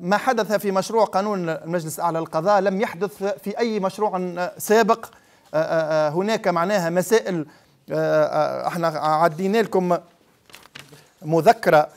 ما حدث في مشروع قانون المجلس الأعلى للقضاء لم يحدث في أي مشروع سابق آه، آه، آه، هناك معناها مسائل احنا عدينا لكم مذكرة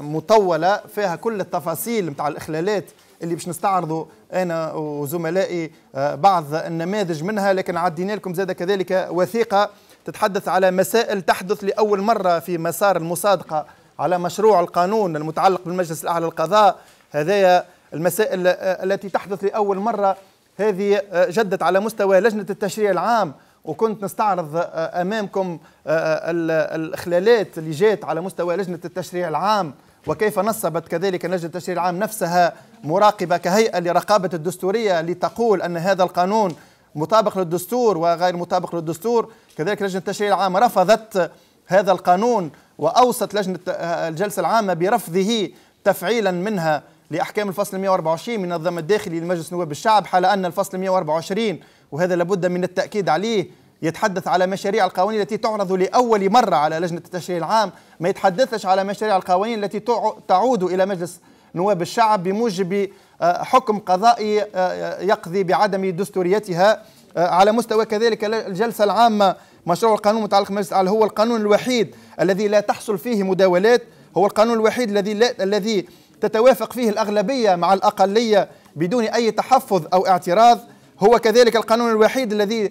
مطولة فيها كل التفاصيل نتاع الإخلالات اللي باش نستعرضوا أنا وزملائي بعض النماذج منها لكن عدينا لكم زاد كذلك وثيقة تتحدث على مسائل تحدث لأول مرة في مسار المصادقة على مشروع القانون المتعلق بالمجلس الأعلى للقضاء هذايا المسائل التي تحدث لأول مرة هذه جدت على مستوى لجنة التشريع العام وكنت نستعرض أمامكم الإخلالات اللي جات على مستوى لجنة التشريع العام وكيف نصبت كذلك لجنة التشريع العام نفسها مراقبة كهيئة لرقابة الدستورية لتقول أن هذا القانون مطابق للدستور وغير مطابق للدستور كذلك لجنة التشريع العام رفضت هذا القانون وأوصت لجنة آه، الجلسة العامة برفضه تفعيلا منها لأحكام الفصل 124 من النظام الداخلي لمجلس نواب الشعب حال أن الفصل 124 وهذا لابد من التأكيد عليه يتحدث على مشاريع القوانين التي تعرض لأول مرة على لجنة التشريع العام ما يتحدثش على مشاريع القوانين التي تعود إلى مجلس نواب الشعب بموجب آه، حكم قضائي آه، يقضي بعدم دستوريتها على مستوى كذلك الجلسة العامة مشروع القانون المتعلق بمجلس الاعلى هو القانون الوحيد الذي لا تحصل فيه مداولات هو القانون الوحيد الذي لا الذي تتوافق فيه الاغلبيه مع الاقليه بدون اي تحفظ او اعتراض هو كذلك القانون الوحيد الذي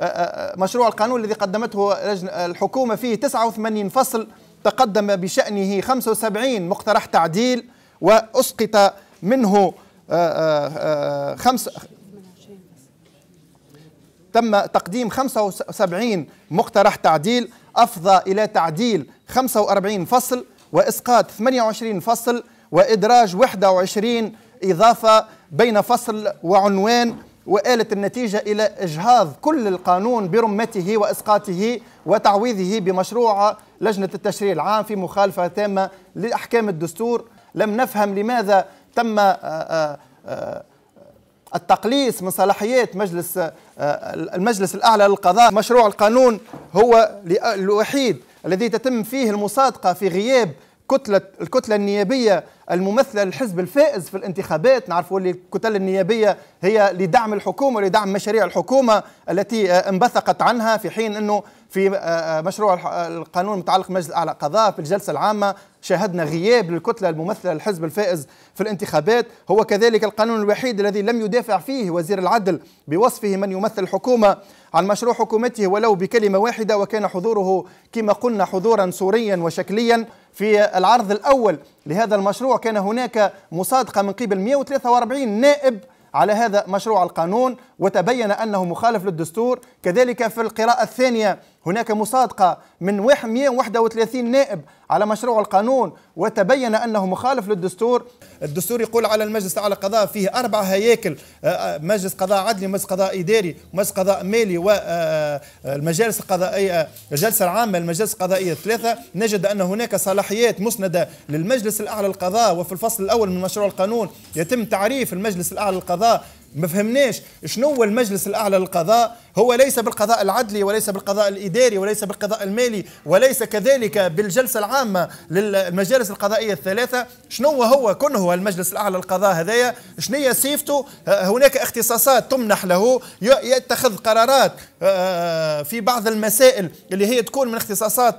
آه، آه، آه، مشروع القانون الذي قدمته الحكومه فيه 89 فصل تقدم بشأنه 75 مقترح تعديل وأسقط منه خمس تم تقديم 75 مقترح تعديل أفضى إلى تعديل 45 فصل وإسقاط 28 فصل وإدراج 21 إضافة بين فصل وعنوان وآلت النتيجة إلى إجهاض كل القانون برمته وإسقاطه وتعويضه بمشروع لجنة التشريع العام في مخالفة تامة لأحكام الدستور لم نفهم لماذا تم آه، آه، آه، التقليص من صلاحيات مجلس آه، المجلس الأعلى للقضاء مشروع القانون هو الوحيد الذي تتم فيه المصادقة في غياب كتلة الكتلة النيابية الممثلة للحزب الفائز في الانتخابات نعرفوا اللي الكتلة النيابية هي لدعم الحكومة لدعم مشاريع الحكومة التي آه، انبثقت عنها في حين أنه في آه، آه، مشروع القانون المتعلق بمجلس الأعلى قضاء في الجلسة العامة شاهدنا غياب للكتلة الممثلة للحزب الفائز في الانتخابات هو كذلك القانون الوحيد الذي لم يدافع فيه وزير العدل بوصفه من يمثل الحكومة عن مشروع حكومته ولو بكلمة واحدة وكان حضوره كما قلنا حضورا سوريا وشكليا في العرض الأول لهذا المشروع كان هناك مصادقة من قبل 143 نائب على هذا مشروع القانون وتبين أنه مخالف للدستور كذلك في القراءة الثانية هناك مصادقة من 131 نائب على مشروع القانون وتبين أنه مخالف للدستور الدستور يقول على المجلس الأعلى القضاء فيه أربع هياكل آه، آه، مجلس قضاء عدلي مجلس قضاء إداري مجلس قضاء مالي والمجالس آه، القضائية الجلسة العامة المجالس القضائية الثلاثة نجد أن هناك صلاحيات مسندة للمجلس الأعلى القضاء وفي الفصل الأول من مشروع القانون يتم تعريف المجلس الأعلى القضاء ما فهمناش شنو هو المجلس الأعلى للقضاء هو ليس بالقضاء العدلي وليس بالقضاء الإداري وليس بالقضاء المالي وليس كذلك بالجلسة العامة للمجالس القضائية الثلاثة شنو هو كنه هو المجلس الأعلى القضاء هذايا شنية سيفته آه، هناك اختصاصات تمنح له يتخذ قرارات آه، آه، في بعض المسائل اللي هي تكون من اختصاصات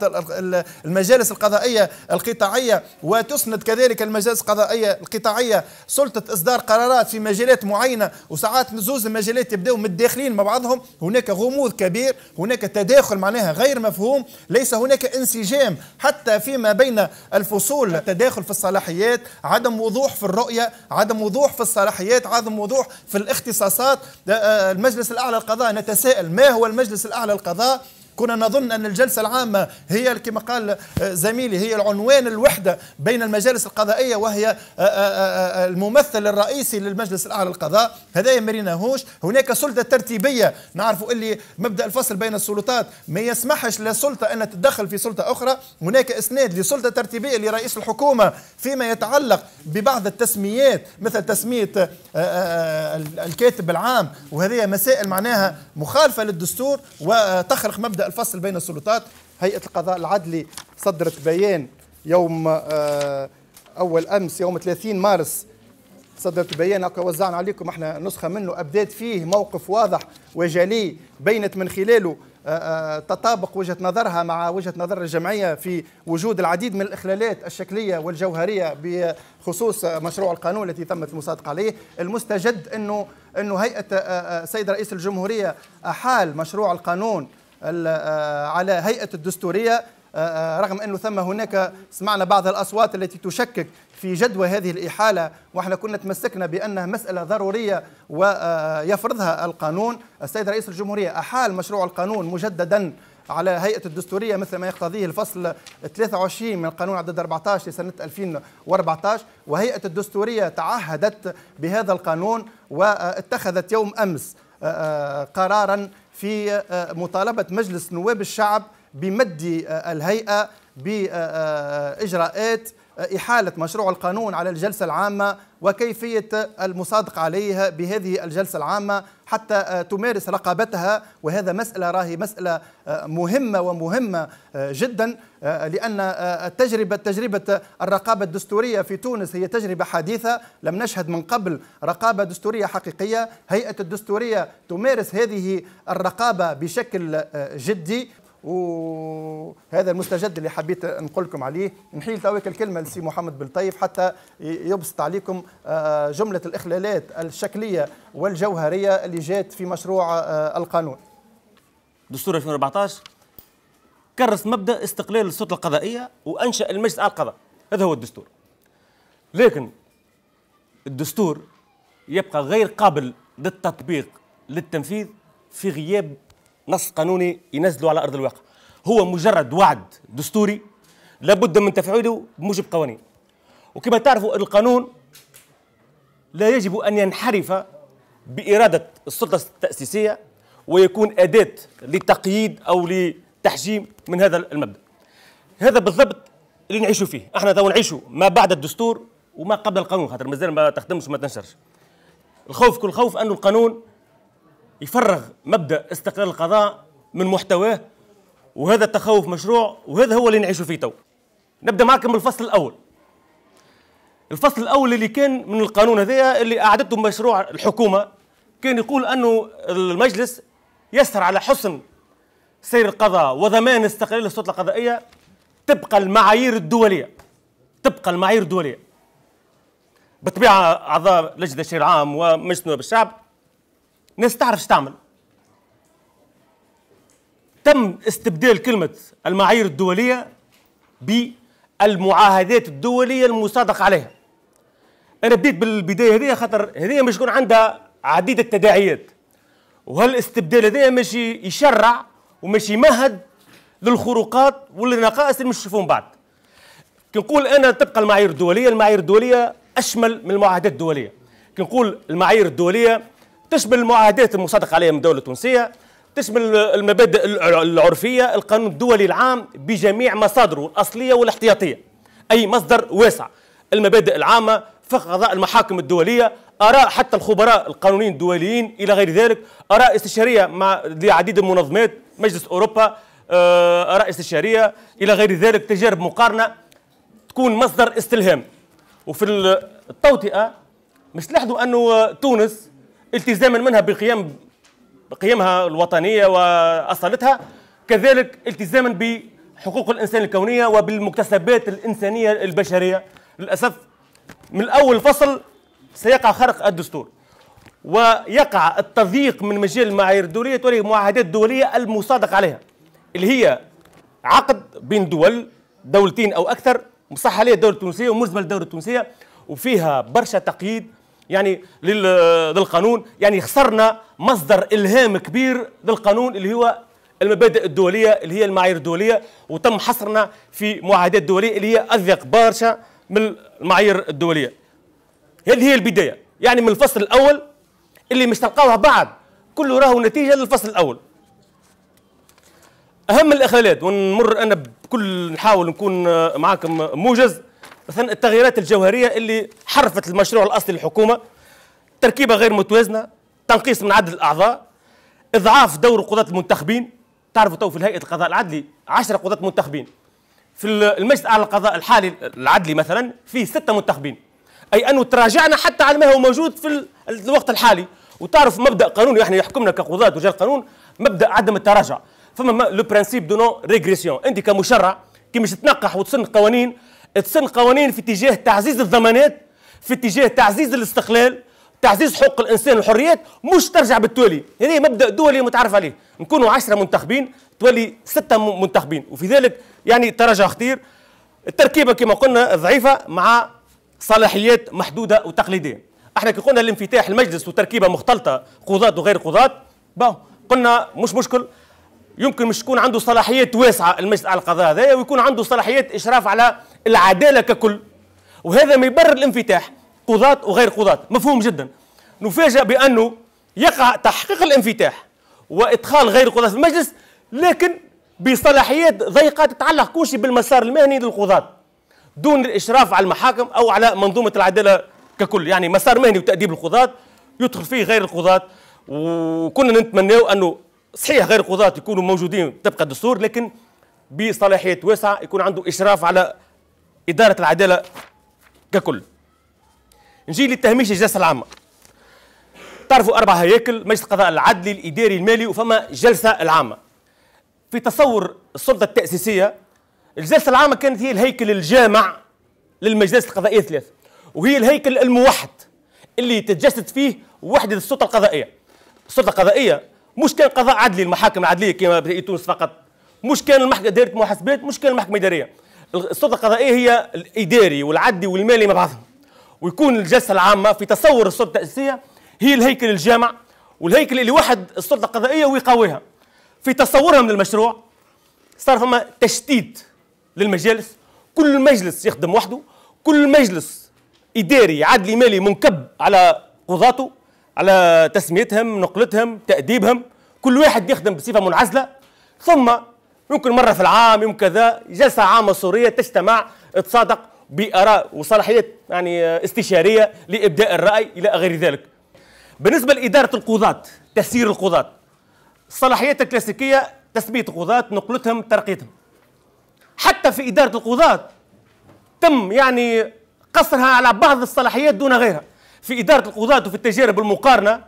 المجالس القضائية القطاعية وتسند كذلك المجالس القضائية القطاعية سلطة إصدار قرارات في مجالات معينة وساعات نزوز المجالات يبدأوا متداخلين مع بعضهم هناك غموض كبير هناك تداخل معناها غير مفهوم ليس هناك انسجام حتى فيما بين الفصول تداخل في الصلاحيات عدم وضوح في الرؤية عدم وضوح في الصلاحيات عدم وضوح في الاختصاصات آه، المجلس الأعلى للقضاء نتساءل ما هو المجلس الأعلى للقضاء كنا نظن أن الجلسة العامة هي كما قال آه، زميلي هي العنوان الوحدة بين المجالس القضائية وهي آه، آه، الممثل الرئيسي للمجلس الأعلى للقضاء هذا ما ريناهوش هناك سلطة ترتيبية نعرفوا اللي مبدأ الفصل بين السلطات ما يسمحش لسلطة أن تتدخل في سلطة أخرى هناك إسناد لسلطة ترتيبية لرئيس الحكومة فيما يتعلق ببعض التسميات مثل تسمية الكاتب العام وهذه مسائل معناها مخالفة للدستور وتخرق مبدأ الفصل بين السلطات هيئة القضاء العدلي صدرت بيان يوم آه، أول أمس يوم 30 مارس صدرت بيان وزعنا عليكم احنا نسخة منه أبدات فيه موقف واضح وجلي بينت من خلاله آه، آه، تطابق وجهة نظرها مع وجهة نظر الجمعية في وجود العديد من الإخلالات الشكلية والجوهرية بخصوص مشروع القانون التي تمت المصادقة عليه المستجد أنه, أنه هيئة سيد رئيس الجمهورية أحال مشروع القانون آه، على هيئة الدستورية آه، آه، رغم أنه ثم هناك سمعنا بعض الأصوات التي تشكك في جدوى هذه الإحالة وإحنا كنا تمسكنا بأنها مسألة ضرورية ويفرضها القانون السيد رئيس الجمهورية أحال مشروع القانون مجددا على هيئة الدستورية مثل ما يقتضيه الفصل 23 من القانون عدد 14 لسنة 2014 وهيئة الدستورية تعهدت بهذا القانون واتخذت يوم أمس آه، آه، قرارا في آه، مطالبة مجلس نواب الشعب بمد الهيئة بإجراءات آه، إحالة مشروع القانون على الجلسة العامة وكيفية المصادقة عليه بهذه الجلسة العامة حتى آه، تمارس رقابتها وهذا مسألة راهي مسألة آه، مهمة ومهمة جدا لأن التجربة تجربة الرقابة الدستورية في تونس هي تجربة حديثة لم نشهد من قبل رقابة دستورية حقيقية هيئة الدستورية تمارس هذه الرقابة بشكل جدي وهذا المستجد اللي حبيت نقول لكم عليه نحيل توك الكلمه لسي محمد بن طيب حتى يبسط عليكم آه، جمله الاخلالات الشكليه والجوهريه اللي جات في مشروع آه، القانون. دستور 2014 كرس مبدا استقلال السلطه القضائيه وانشا المجلس على القضاء هذا هو الدستور. لكن الدستور يبقى غير قابل للتطبيق للتنفيذ في غياب نص قانوني ينزلوا على ارض الواقع هو مجرد وعد دستوري لابد من تفعيله بموجب قوانين وكما تعرفوا القانون لا يجب ان ينحرف باراده السلطه التاسيسيه ويكون اداه لتقييد او لتحجيم من هذا المبدا هذا بالضبط اللي نعيشوا فيه احنا تو نعيشوا ما بعد الدستور وما قبل القانون خاطر مازال ما تخدمش وما تنشرش الخوف كل خوف انه القانون يفرغ مبدا استقلال القضاء من محتواه وهذا التخوف مشروع وهذا هو اللي نعيشوا فيه تو نبدا معكم بالفصل الاول الفصل الاول اللي كان من القانون هذا اللي اعدته مشروع الحكومه كان يقول انه المجلس يسهر على حسن سير القضاء وضمان استقلال السلطه القضائيه تبقى المعايير الدوليه تبقى المعايير الدوليه بالطبيعه اعضاء لجنه الشيء العام ومجلس نواب الشعب الناس تعرف تعمل تم استبدال كلمة المعايير الدولية بالمعاهدات الدولية المصادق عليها أنا بديت بالبداية هذه خاطر هذه مش يكون عندها عديد التداعيات وهالاستبدال هذا مش يشرع ومش يمهد للخروقات وللنقائص اللي مش نشوفوهم بعد كي نقول انا تبقى المعايير الدوليه المعايير الدوليه اشمل من المعاهدات الدوليه كي نقول المعايير الدوليه تشمل المعاهدات المصادقه عليها من الدوله التونسيه تشمل المبادئ العرفيه القانون الدولي العام بجميع مصادره الاصليه والاحتياطيه اي مصدر واسع المبادئ العامه فقه قضاء المحاكم الدوليه اراء حتى الخبراء القانونيين الدوليين الى غير ذلك اراء استشاريه مع لعديد المنظمات مجلس اوروبا آه، اراء استشاريه الى غير ذلك تجارب مقارنه تكون مصدر استلهام وفي التوطئه مش لاحظوا انه تونس التزاما منها بقيام بقيمها الوطنيه واصالتها كذلك التزاما بحقوق الانسان الكونيه وبالمكتسبات الانسانيه البشريه للاسف من اول فصل سيقع خرق الدستور ويقع التضييق من مجال المعايير الدوليه تولي معاهدات دوليه المصادق عليها اللي هي عقد بين دول دولتين او اكثر مصح عليها الدوله التونسيه وملزمه الدوله التونسيه وفيها برشا تقييد يعني للقانون يعني خسرنا مصدر الهام كبير للقانون اللي هو المبادئ الدوليه اللي هي المعايير الدوليه وتم حصرنا في معاهدات دوليه اللي هي اضيق برشا من المعايير الدوليه هذه هي البدايه يعني من الفصل الاول اللي مش تلقاوها بعد كله راهو نتيجه للفصل الاول اهم الاخلالات ونمر انا بكل نحاول نكون معاكم موجز مثلا التغييرات الجوهريه اللي حرفت المشروع الاصلي للحكومه تركيبه غير متوازنه تنقيص من عدد الاعضاء اضعاف دور القضاة المنتخبين تعرفوا تو في الهيئه القضاء العدلي 10 قضاة منتخبين في المجلس الاعلى للقضاء الحالي العدلي مثلا فيه سته منتخبين اي انه تراجعنا حتى على ما هو موجود في الوقت الحالي وتعرف مبدا قانوني احنا يعني يحكمنا كقضاة ورجال قانون مبدا عدم التراجع فما لو برانسيب دو نو ريغريسيون انت كمشرع كي مش تنقح وتصن قوانين تصن قوانين في اتجاه تعزيز الضمانات في اتجاه تعزيز الاستقلال تعزيز حق الانسان والحريات مش ترجع بالتوالي هذا مبدا دولي متعرف عليه نكونوا عشرة منتخبين تولي ستة منتخبين وفي ذلك يعني تراجع خطير التركيبه كما قلنا ضعيفه مع صلاحيات محدوده وتقليديه احنا كي قلنا الانفتاح المجلس وتركيبه مختلطه قضاة وغير قضاة قلنا مش مشكل يمكن مش تكون عنده صلاحيات واسعه المجلس على القضاء هذايا ويكون عنده صلاحيات اشراف على العداله ككل وهذا ما يبرر الانفتاح قضاة وغير قضاة مفهوم جدا نفاجأ بأنه يقع تحقيق الانفتاح وإدخال غير قضاة في المجلس لكن بصلاحيات ضيقة تتعلق كل شيء بالمسار المهني للقضاة دون الإشراف على المحاكم أو على منظومة العدالة ككل يعني مسار مهني وتأديب القضاة يدخل فيه غير القضاة وكنا نتمناو أنه صحيح غير قضاة يكونوا موجودين تبقى الدستور لكن بصلاحيات واسعة يكون عنده إشراف على إدارة العدالة ككل نجي للتهميش الجلسة العامة تعرفوا أربع هياكل مجلس القضاء العدلي الإداري المالي وفما جلسة العامة في تصور السلطة التأسيسية الجلسة العامة كانت هي الهيكل الجامع للمجلس القضائية الثلاث وهي الهيكل الموحد اللي تتجسد فيه وحدة السلطة القضائية السلطة القضائية مش كان قضاء عدلي المحاكم العدليه كما تونس فقط مش كان المحكمه دائره محاسبات مش كان المحكمه الاداريه السلطه القضائيه هي الاداري والعدلي والمالي مع بعضهم ويكون الجلسه العامه في تصور السلطه التاسيسيه هي الهيكل الجامع والهيكل اللي واحد السلطه القضائيه ويقويها في تصورهم للمشروع صار فما تشتيت للمجالس كل مجلس يخدم وحده كل مجلس اداري عدلي مالي منكب على قضاته على تسميتهم نقلتهم تأديبهم كل واحد يخدم بصفة منعزلة ثم يمكن مرة في العام يمكن كذا جلسة عامة سورية تجتمع تصادق بآراء وصلاحيات يعني استشارية لإبداء الرأي إلى غير ذلك بالنسبة لإدارة القضاة تسيير القضاة الصلاحيات الكلاسيكية تثبيت القضاة نقلتهم ترقيتهم حتى في إدارة القضاة تم يعني قصرها على بعض الصلاحيات دون غيرها في إدارة القضاة وفي التجارب المقارنة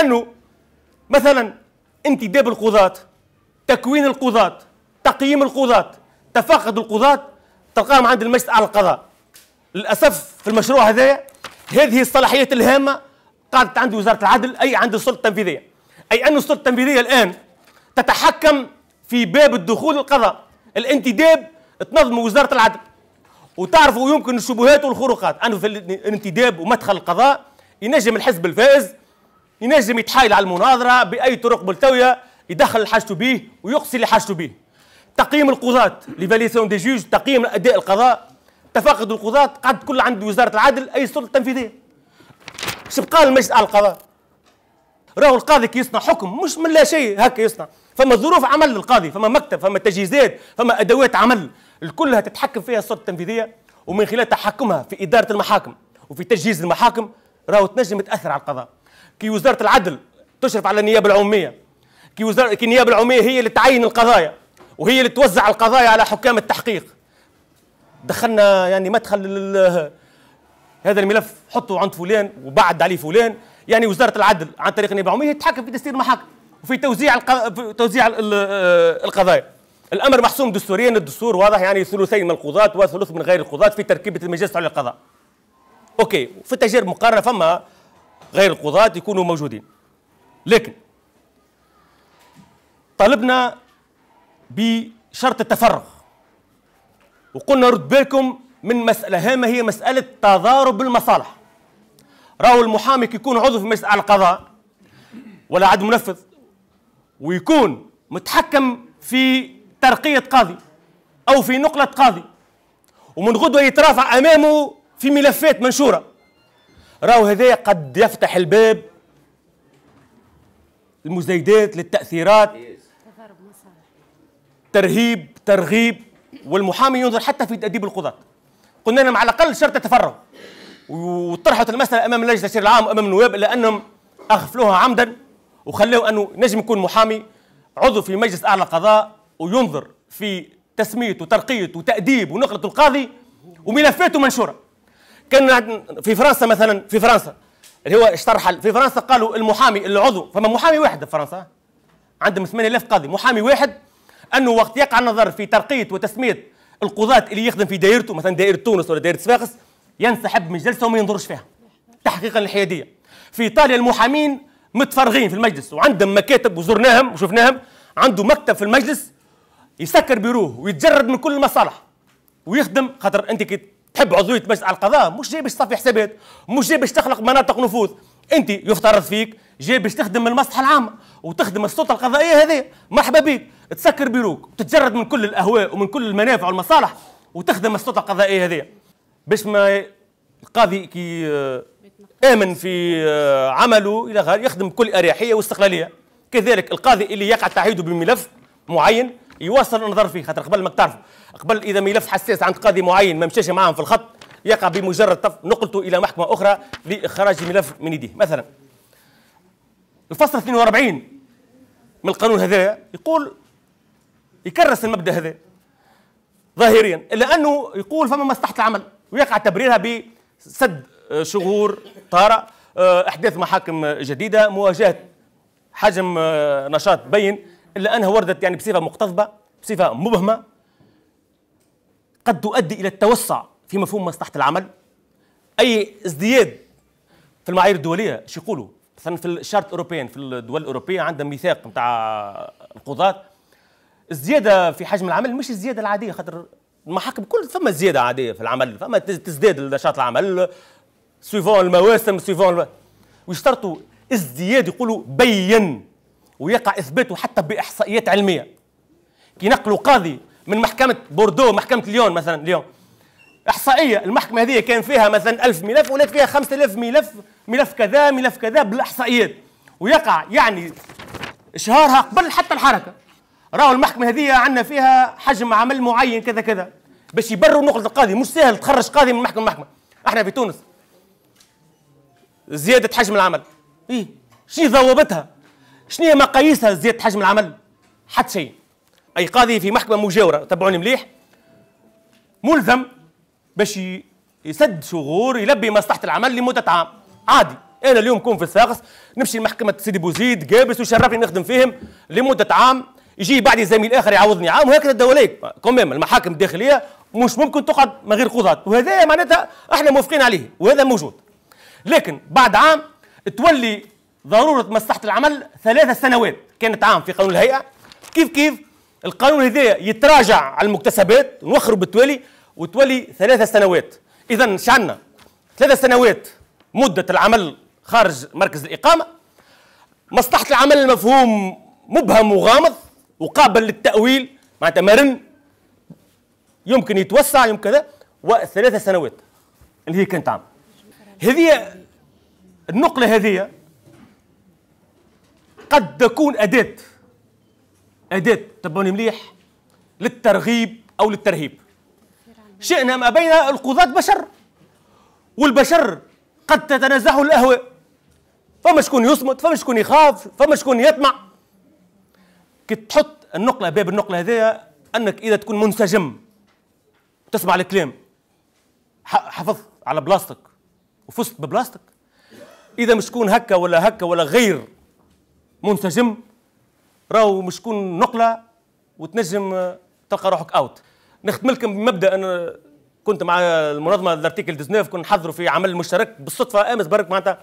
أنه مثلا انتداب القضاة تكوين القضاة تقييم القضاة تفقد القضاة تلقاهم عند المجلس على القضاء للأسف في المشروع هذايا هذه الصلاحيات الهامة قعدت عند وزارة العدل أي عند السلطة التنفيذية أي أن السلطة التنفيذية الآن تتحكم في باب الدخول القضاء الانتداب تنظم وزارة العدل وتعرفوا يمكن الشبهات والخروقات انه في الانتداب ومدخل القضاء ينجم الحزب الفائز ينجم يتحايل على المناظره باي طرق ملتويه يدخل اللي حاجته به ويقصي اللي حاجته به تقييم القضاة ليفاليسيون دي جوج تقييم اداء القضاء تفاقد القضاة قعد كل عند وزارة العدل اي سلطة تنفيذية شو بقى المجلس على القضاء راهو القاضي كي يصنع حكم مش من لا شيء هكا يصنع فما ظروف عمل للقاضي فما مكتب فما تجهيزات فما ادوات عمل الكل هتتحكم فيها السلطه التنفيذيه ومن خلال تحكمها في اداره المحاكم وفي تجهيز المحاكم راهو تنجم تاثر على القضاء كي وزاره العدل تشرف على النيابه العموميه كي وزاره كي النيابه العموميه هي اللي تعين القضايا وهي اللي توزع القضايا على حكام التحقيق دخلنا يعني مدخل هذا الملف حطه عند فلان وبعد عليه فلان يعني وزاره العدل عن طريق النيابه العموميه تتحكم في تسيير المحاكم وفي توزيع في توزيع آه، القضايا الامر محسوم دستوريا الدستور واضح يعني ثلثين من القضاة وثلث من غير القضاة في تركيبة المجلس على القضاء اوكي في التجارب المقارنة فما غير القضاة يكونوا موجودين لكن طالبنا بشرط التفرغ وقلنا رد بالكم من مسألة هامة هي مسألة تضارب المصالح راهو المحامي يكون عضو في مجلس على القضاء ولا عد منفذ ويكون متحكم في ترقية قاضي أو في نقلة قاضي ومن غدوة يترافع أمامه في ملفات منشورة راهو هذا قد يفتح الباب المزايدات للتأثيرات ترهيب ترغيب والمحامي ينظر حتى في تأديب القضاة قلنا لهم على الأقل شرط تتفرغ وطرحت المسألة أمام اللجنة التشريع العام وأمام النواب لأنهم أغفلوها عمدا وخلوه أنه نجم يكون محامي عضو في مجلس أعلى القضاء وينظر في تسميته وترقيته وتأديب ونقلة القاضي وملفاته منشورة كان في فرنسا مثلا في فرنسا اللي هو اشترح في فرنسا قالوا المحامي العضو فما محامي واحد في فرنسا عندهم 8000 قاضي محامي واحد انه وقت يقع النظر في ترقيه وتسميه القضاة اللي يخدم في دائرته مثلا دائرة تونس ولا دائرة صفاقس ينسحب من جلسة وما ينظرش فيها تحقيقا للحيادية في إيطاليا المحامين متفرغين في المجلس وعندهم مكاتب وزرناهم وشفناهم عنده مكتب في المجلس يسكر بيروه ويتجرد من كل المصالح ويخدم خاطر انت كي تحب عضويه مجلس على القضاء مش جاي باش تصفي حسابات مش جاي باش تخلق مناطق نفوذ انت يفترض فيك جاي باش تخدم المصلحه العامه وتخدم السلطه القضائيه هذه مرحبا بك تسكر بيروك وتتجرد من كل الاهواء ومن كل المنافع والمصالح وتخدم السلطه القضائيه هذه باش ما القاضي كي آه، امن في آه، عمله الى غير يخدم بكل اريحيه واستقلاليه كذلك القاضي اللي يقع تعيده بملف معين يوصل النظر فيه خاطر قبل ما تعرفوا قبل اذا ملف حساس عند قاضي معين ما مشاش معاهم في الخط يقع بمجرد طف نقلته الى محكمه اخرى لاخراج ملف من يديه مثلا الفصل 42 من القانون هذا يقول يكرس المبدا هذا ظاهريا الا انه يقول فما مصلحه العمل ويقع تبريرها بسد آه، شغور طارئ آه، احداث محاكم جديده مواجهه حجم آه، نشاط بين إلا أنها وردت يعني بصفة مقتضبة بصفة مبهمة قد تؤدي إلى التوسع في مفهوم مصلحة العمل أي ازدياد في المعايير الدولية شو يقولوا مثلا في الشارت الأوروبيين في الدول الأوروبية عندها ميثاق نتاع القضاة الزيادة في حجم العمل مش الزيادة العادية خاطر المحاكم كل فما زيادة عادية في العمل فما تزداد نشاط العمل سيفون المواسم سيفون الم... ويشترطوا ازدياد يقولوا بين ويقع إثباته حتى بإحصائيات علمية كي نقلوا قاضي من محكمة بوردو محكمة ليون مثلا ليون إحصائية المحكمة هذه كان فيها مثلا ألف ملف ولات فيها 5000 ملف ملف كذا ملف كذا بالإحصائيات ويقع يعني إشهارها قبل حتى الحركة راهو المحكمة هذه عندنا فيها حجم عمل معين كذا كذا باش يبروا نقلة القاضي مش سهل تخرج قاضي من محكمة محكمة احنا في تونس زيادة حجم العمل ايه شي ضوابطها شنو هي مقاييسها زياده حجم العمل حتى شيء اي قاضي في محكمه مجاوره تبعوني مليح ملزم باش يسد شغور يلبي مصلحه العمل لمده عام عادي انا اليوم كون في الساقس نمشي لمحكمه سيدي بوزيد قابس وشرفني نخدم فيهم لمده عام يجي بعدي زميل اخر يعوضني عام وهكذا الدوليه كوميم المحاكم الداخليه مش ممكن تقعد من غير قضاة وهذا معناتها احنا موافقين عليه وهذا موجود لكن بعد عام تولي ضروره مصلحه العمل ثلاثة سنوات كانت عام في قانون الهيئه كيف كيف القانون هذا يتراجع على المكتسبات نوخره بالتوالي وتولي ثلاثة سنوات اذا شعنا ثلاثة سنوات مده العمل خارج مركز الاقامه مصلحه العمل المفهوم مبهم وغامض وقابل للتاويل معناتها مرن يمكن يتوسع يمكن كذا وثلاثة سنوات اللي هي كانت عام هذه النقله هذه قد تكون أداة أداة تبوني مليح للترغيب أو للترهيب شئنا ما بين القضاة بشر والبشر قد تتنزه الأهواء فما شكون يصمت فما شكون يخاف فما شكون يطمع كي تحط النقلة باب النقلة هذايا أنك إذا تكون منسجم تسمع الكلام حفظ على بلاستك وفزت ببلاستك إذا مش تكون هكا ولا هكا ولا غير منسجم راهو مش تكون نقله وتنجم تلقى روحك اوت نختم لكم بمبدا انا كنت مع المنظمه الارتيكل 19 كنا نحضروا في عمل مشترك بالصدفه امس برك معناتها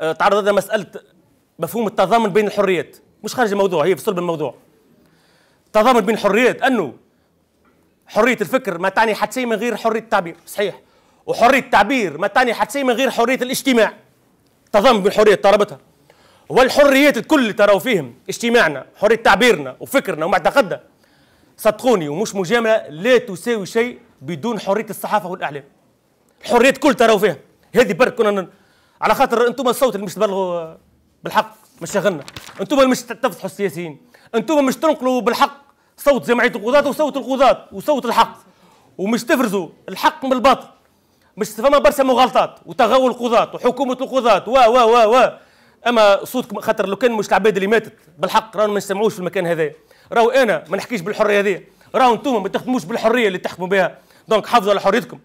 آه، تعرضت مساله مفهوم التضامن بين الحريات مش خارج الموضوع هي في صلب الموضوع التضامن بين الحريات انه حريه الفكر ما تعني حتى شيء من غير حريه التعبير صحيح وحريه التعبير ما تعني حتى شيء من غير حريه الاجتماع تضامن بين الحريات طلبتها والحريات الكل اللي تراو فيهم اجتماعنا حريه تعبيرنا وفكرنا ومعتقدنا صدقوني ومش مجامله لا تساوي شيء بدون حريه الصحافه والاعلام الحريات الكل تراو فيها هذه برك كنا على خاطر انتم الصوت اللي مش تبلغوا بالحق مش شغلنا انتم اللي مش تفضحوا السياسيين انتم مش تنقلوا بالحق صوت جمعيه القضاه وصوت القضاه وصوت الحق ومش تفرزوا الحق من الباطل مش فما برشا مغالطات وتغول القضاة وحكومة القضاة و و و و اما صوتكم خاطر لو كان مش العباد اللي ماتت بالحق راهو ما نسمعوش في المكان هذا راهو انا ما نحكيش بالحريه هذه راهو انتم ما تخدموش بالحريه اللي تحكموا بها دونك حافظوا على حريتكم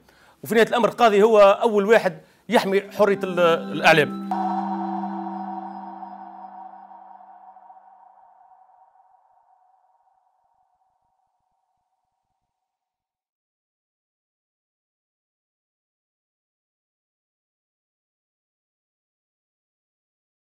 وفي نهايه الامر القاضي هو اول واحد يحمي حريه الاعلام